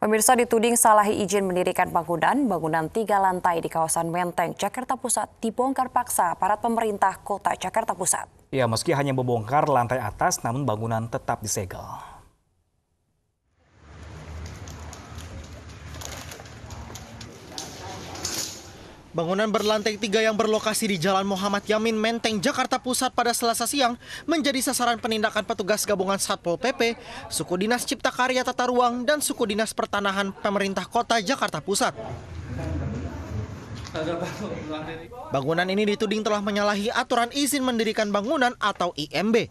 Pemirsa dituding salah izin mendirikan bangunan, bangunan tiga lantai di kawasan Menteng, Jakarta Pusat dibongkar paksa aparat pemerintah kota Jakarta Pusat. Ya, meski hanya membongkar lantai atas, namun bangunan tetap disegel. Bangunan berlantai tiga yang berlokasi di Jalan Muhammad Yamin, Menteng, Jakarta Pusat pada selasa siang menjadi sasaran penindakan petugas gabungan Satpol PP, Suku Dinas Cipta Karya Tata Ruang, dan Suku Dinas Pertanahan Pemerintah Kota Jakarta Pusat. Bangunan ini dituding telah menyalahi aturan izin mendirikan bangunan atau IMB.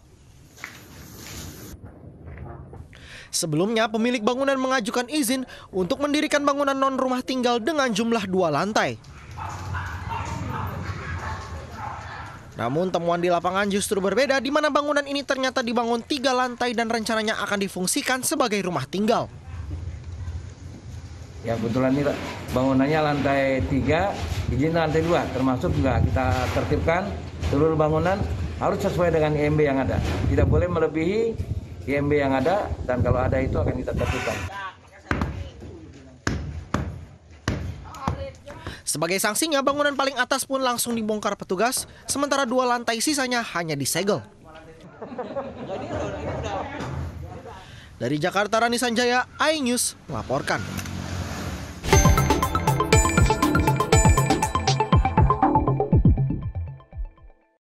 Sebelumnya, pemilik bangunan mengajukan izin untuk mendirikan bangunan non-rumah tinggal dengan jumlah dua lantai. Namun temuan di lapangan justru berbeda di mana bangunan ini ternyata dibangun tiga lantai dan rencananya akan difungsikan sebagai rumah tinggal. Ya kebetulan ini bangunannya lantai tiga, izin lantai dua, termasuk juga kita tertibkan seluruh bangunan harus sesuai dengan IMB yang ada. Tidak boleh melebihi IMB yang ada dan kalau ada itu akan kita tertibkan. Sebagai sanksinya, bangunan paling atas pun langsung dibongkar petugas, sementara dua lantai sisanya hanya disegel. Dari Jakarta, Rani Sanjaya, iNews melaporkan.